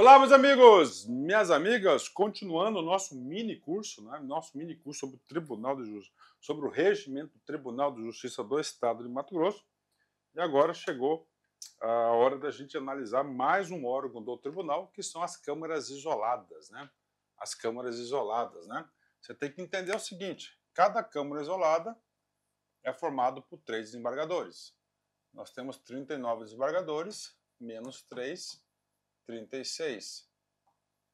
Olá, meus amigos, minhas amigas, continuando o nosso mini curso, né? nosso mini curso sobre o Tribunal de Justiça, sobre o regimento do Tribunal de Justiça do Estado de Mato Grosso. E agora chegou a hora da gente analisar mais um órgão do tribunal, que são as câmaras isoladas, né? As câmaras isoladas, né? Você tem que entender o seguinte, cada câmara isolada é formado por três desembargadores. Nós temos 39 desembargadores, menos três 36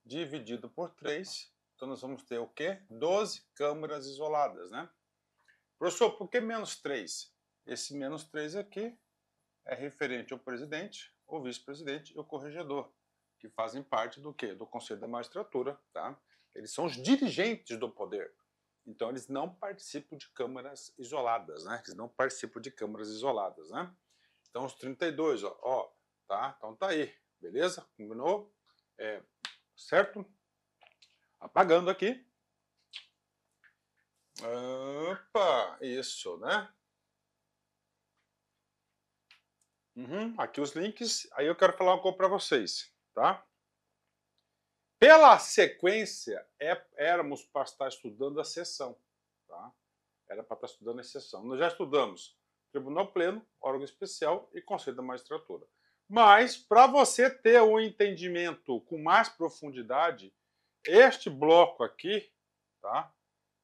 dividido por 3, então nós vamos ter o quê? 12 câmaras isoladas, né? Professor, por que menos 3? Esse menos 3 aqui é referente ao presidente, o vice-presidente e o corregedor, que fazem parte do quê? Do Conselho da Magistratura, tá? Eles são os dirigentes do poder. Então eles não participam de câmaras isoladas, né? Eles não participam de câmaras isoladas, né? Então os 32, ó, ó tá? Então tá aí. Beleza? Combinou? É, certo? Apagando aqui. Opa, isso, né? Uhum, aqui os links. Aí eu quero falar uma coisa para vocês, tá? Pela sequência, é, éramos para estar estudando a sessão, tá? Era para estar estudando a sessão. Nós já estudamos Tribunal Pleno, órgão especial e Conselho da Magistratura. Mas para você ter um entendimento com mais profundidade, este bloco aqui, tá?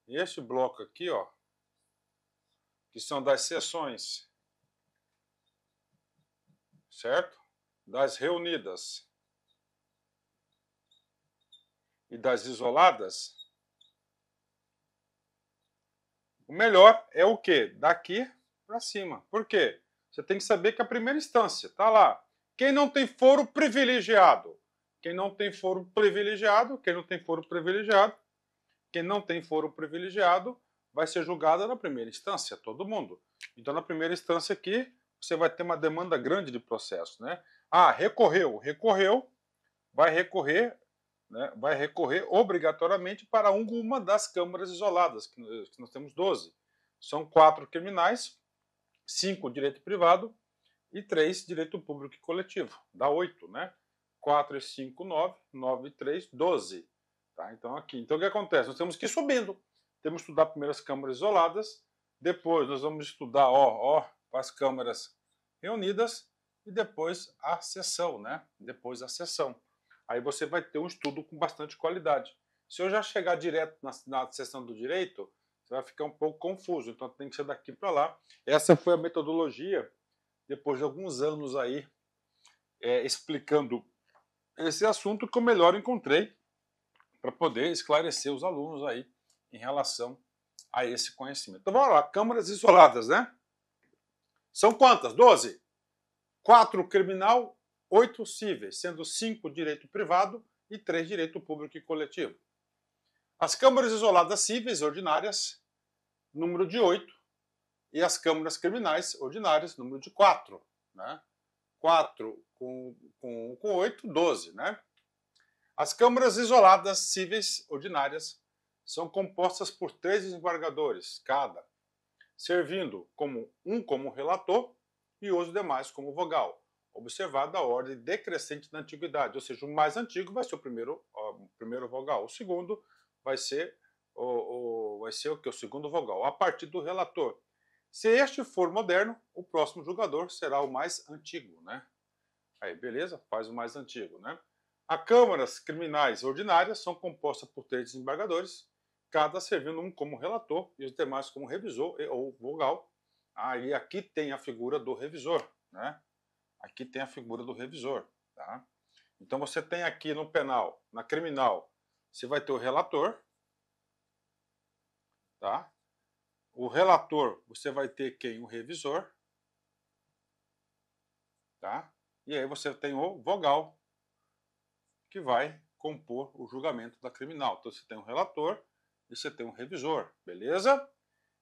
Este bloco aqui, ó, que são das sessões, certo? Das reunidas e das isoladas. O melhor é o quê? Daqui para cima. Por quê? Você tem que saber que a primeira instância está lá. Quem não tem foro privilegiado? Quem não tem foro privilegiado, quem não tem foro privilegiado, quem não tem foro privilegiado vai ser julgada na primeira instância, todo mundo. Então, na primeira instância aqui, você vai ter uma demanda grande de processo, né? Ah, recorreu, recorreu, vai recorrer, né? vai recorrer obrigatoriamente para uma das câmaras isoladas, que nós temos 12. São quatro criminais, cinco direito privado e 3, direito público e coletivo. Dá 8, né? 4 e 5, 9, 9 e 3, 12. Tá? Então, aqui. Então, o que acontece? Nós temos que ir subindo. Temos que estudar primeiro as câmaras isoladas, depois nós vamos estudar, ó, ó, as câmaras reunidas e depois a sessão, né? Depois a sessão. Aí você vai ter um estudo com bastante qualidade. Se eu já chegar direto na, na sessão do direito, você vai ficar um pouco confuso. Então, tem que ser daqui para lá. Essa foi a metodologia depois de alguns anos aí é, explicando esse assunto, que eu melhor encontrei para poder esclarecer os alunos aí em relação a esse conhecimento. Então vamos lá, câmaras isoladas, né? São quantas? Doze. Quatro criminal, oito cíveis, sendo cinco direito privado e três direito público e coletivo. As câmaras isoladas cíveis ordinárias, número de oito, e as câmaras criminais ordinárias, número de 4. Né? 4 com, com, com 8, 12. Né? As câmaras isoladas cíveis ordinárias são compostas por três desembargadores cada, servindo como um como relator e os demais como vogal, observada a ordem decrescente da antiguidade, ou seja, o mais antigo vai ser o primeiro, o primeiro vogal, o segundo vai ser o, o vai ser o que o segundo vogal, a partir do relator. Se este for moderno, o próximo jogador será o mais antigo, né? Aí, beleza? Faz o mais antigo, né? As câmaras criminais ordinárias são compostas por três desembargadores, cada servindo um como relator e os demais como revisor ou vogal. Aí ah, aqui tem a figura do revisor, né? Aqui tem a figura do revisor, tá? Então você tem aqui no penal, na criminal, você vai ter o relator, tá? O relator, você vai ter quem? O revisor. Tá? E aí você tem o vogal, que vai compor o julgamento da criminal. Então você tem um relator e você tem um revisor, beleza?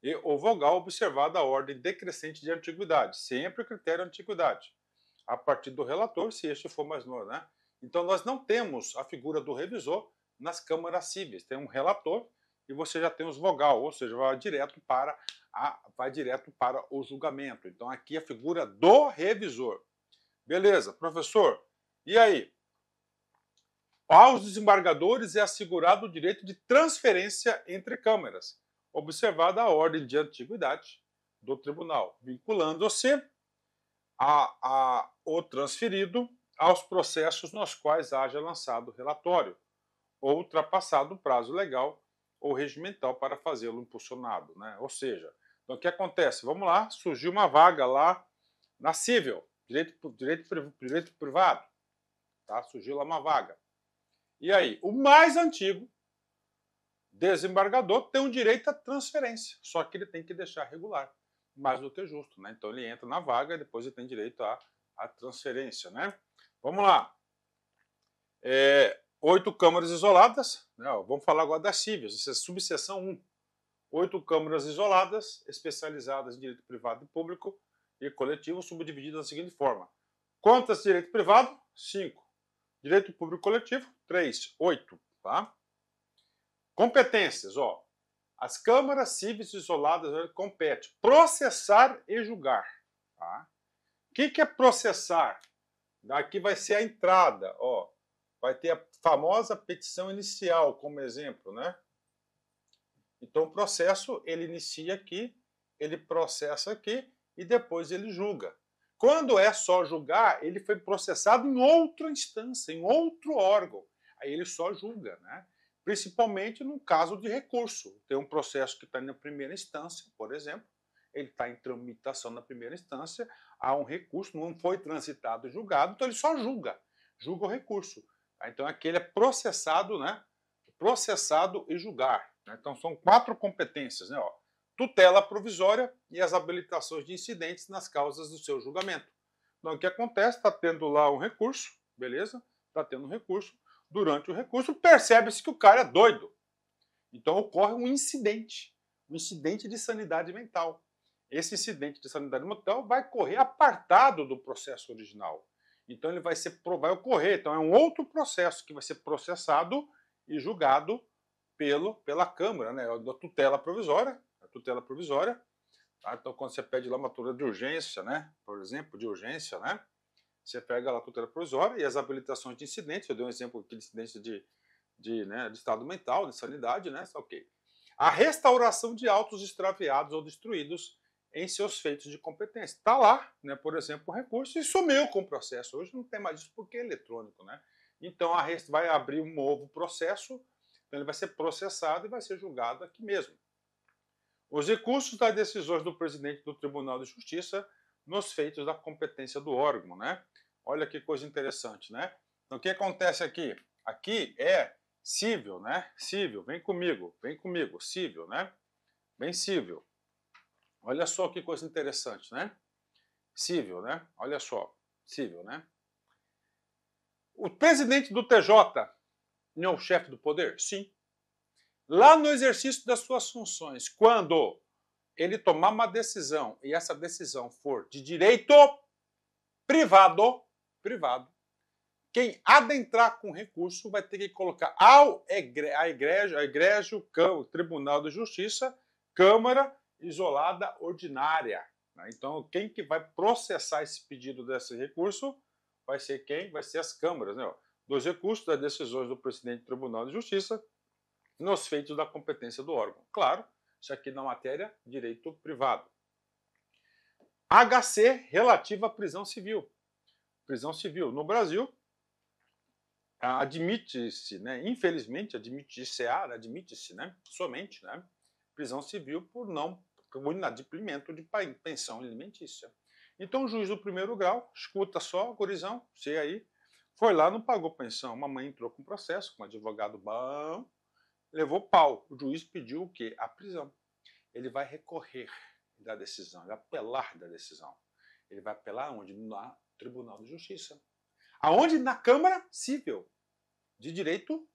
E o vogal observada a ordem decrescente de antiguidade, sempre o critério antiguidade, a partir do relator, se este for mais novo, né? Então nós não temos a figura do revisor nas câmaras cíveis, tem um relator e você já tem os vogal, ou seja, vai direto para a, vai direto para o julgamento. Então aqui a figura do revisor. Beleza, professor. E aí? Aos desembargadores é assegurado o direito de transferência entre câmeras, observada a ordem de antiguidade do tribunal, vinculando-se a, a, o transferido aos processos nos quais haja lançado relatório ou ultrapassado o prazo legal ou regimental para fazê-lo impulsionado. Né? Ou seja, então, o que acontece? Vamos lá, surgiu uma vaga lá na civil, direito, direito, direito privado. Tá? Surgiu lá uma vaga. E aí, o mais antigo desembargador tem o direito à transferência, só que ele tem que deixar regular, mais do que justo. Né? Então ele entra na vaga e depois ele tem direito à, à transferência. Né? Vamos lá. É, oito câmaras isoladas. Né? Vamos falar agora das cíveis, isso é subseção 1. Oito câmaras isoladas, especializadas em direito privado e público e coletivo, subdivididas da seguinte forma. Contas de direito privado, cinco, Direito público coletivo, três, oito, Tá? Competências, ó. As câmaras cíveis isoladas competem processar e julgar. Tá? O que, que é processar? Aqui vai ser a entrada, ó vai ter a famosa petição inicial como exemplo, né? Então o processo ele inicia aqui, ele processa aqui e depois ele julga. Quando é só julgar, ele foi processado em outra instância, em outro órgão. Aí ele só julga, né? Principalmente no caso de recurso. Tem um processo que está na primeira instância, por exemplo, ele está em tramitação na primeira instância, há um recurso, não foi transitado e julgado, então ele só julga, julga o recurso. Tá? Então aquele é processado, né? Processado e julgar. Né? Então são quatro competências, né? Ó, tutela provisória e as habilitações de incidentes nas causas do seu julgamento. Então o que acontece? Está tendo lá um recurso, beleza? Está tendo um recurso. Durante o recurso percebe-se que o cara é doido. Então ocorre um incidente, um incidente de sanidade mental. Esse incidente de sanidade mental vai correr apartado do processo original. Então ele vai ser vai ocorrer, então é um outro processo que vai ser processado e julgado pelo pela Câmara, né, da é tutela provisória, a é tutela provisória. Tá? Então quando você pede lá uma tutela de urgência, né, por exemplo, de urgência, né, você pega lá a tutela provisória e as habilitações de incidentes, eu dei um exemplo aqui de incidente de de, né, de estado mental, de sanidade, né, OK. A restauração de autos extraviados ou destruídos em seus feitos de competência. Está lá, né, por exemplo, o recurso e sumiu com o processo. Hoje não tem mais isso porque é eletrônico. Né? Então a REST vai abrir um novo processo, então ele vai ser processado e vai ser julgado aqui mesmo. Os recursos das decisões do presidente do Tribunal de Justiça nos feitos da competência do órgão. Né? Olha que coisa interessante. Né? Então o que acontece aqui? Aqui é civil, né? Civil, vem comigo, vem comigo, civil, né? Bem civil. Olha só que coisa interessante, né? Cível, né? Olha só, Cível, né? O presidente do TJ não é o chefe do poder? Sim. Lá no exercício das suas funções, quando ele tomar uma decisão e essa decisão for de direito privado, privado, quem adentrar com recurso vai ter que colocar ao egre, a igreja, a igreja, o, cão, o Tribunal de Justiça, Câmara isolada ordinária. Né? Então, quem que vai processar esse pedido desse recurso vai ser quem? Vai ser as câmaras. Né? Dos recursos das decisões do presidente do Tribunal de Justiça nos feitos da competência do órgão. Claro, isso aqui na matéria direito privado. HC relativa à prisão civil. Prisão civil no Brasil admite-se, né, infelizmente admite-se, né? admite-se, né, somente, né, prisão civil por não comunidade de pimento de pensão alimentícia. Então o juiz do primeiro grau escuta só, gurizão, sei aí, foi lá, não pagou pensão. Mamãe entrou com processo, com um advogado bom, levou pau. O juiz pediu o quê? A prisão. Ele vai recorrer da decisão, ele vai apelar da decisão. Ele vai apelar onde? Na Tribunal de Justiça. Aonde? Na Câmara Civil de Direito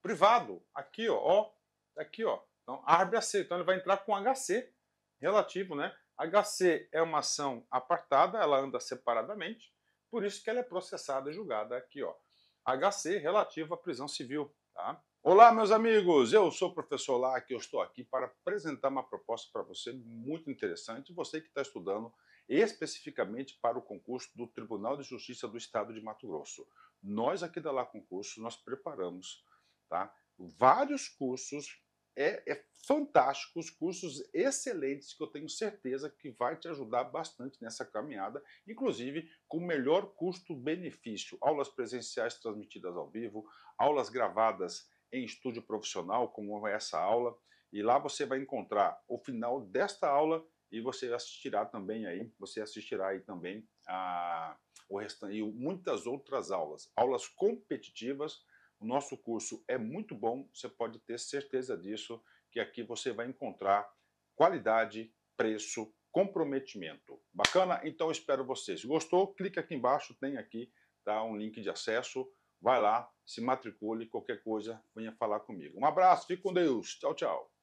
Privado. Aqui, ó, ó tá aqui, ó. Então, árbitro AC, então ele vai entrar com HC relativo, né? HC é uma ação apartada, ela anda separadamente, por isso que ela é processada e julgada aqui, ó. HC relativo à prisão civil, tá? Olá, meus amigos! Eu sou o professor Lac e eu estou aqui para apresentar uma proposta para você muito interessante, você que está estudando especificamente para o concurso do Tribunal de Justiça do Estado de Mato Grosso. Nós aqui da Lá Concurso, nós preparamos tá, vários cursos é, é fantástico, os cursos excelentes que eu tenho certeza que vai te ajudar bastante nessa caminhada, inclusive com melhor custo-benefício. Aulas presenciais transmitidas ao vivo, aulas gravadas em estúdio profissional, como é essa aula, e lá você vai encontrar o final desta aula e você assistirá também aí, você assistirá aí também a o restante, e muitas outras aulas, aulas competitivas o nosso curso é muito bom, você pode ter certeza disso, que aqui você vai encontrar qualidade, preço, comprometimento. Bacana? Então espero vocês. Gostou? Clica aqui embaixo, tem aqui tá, um link de acesso. Vai lá, se matricule, qualquer coisa, venha falar comigo. Um abraço, fique com Deus. Tchau, tchau.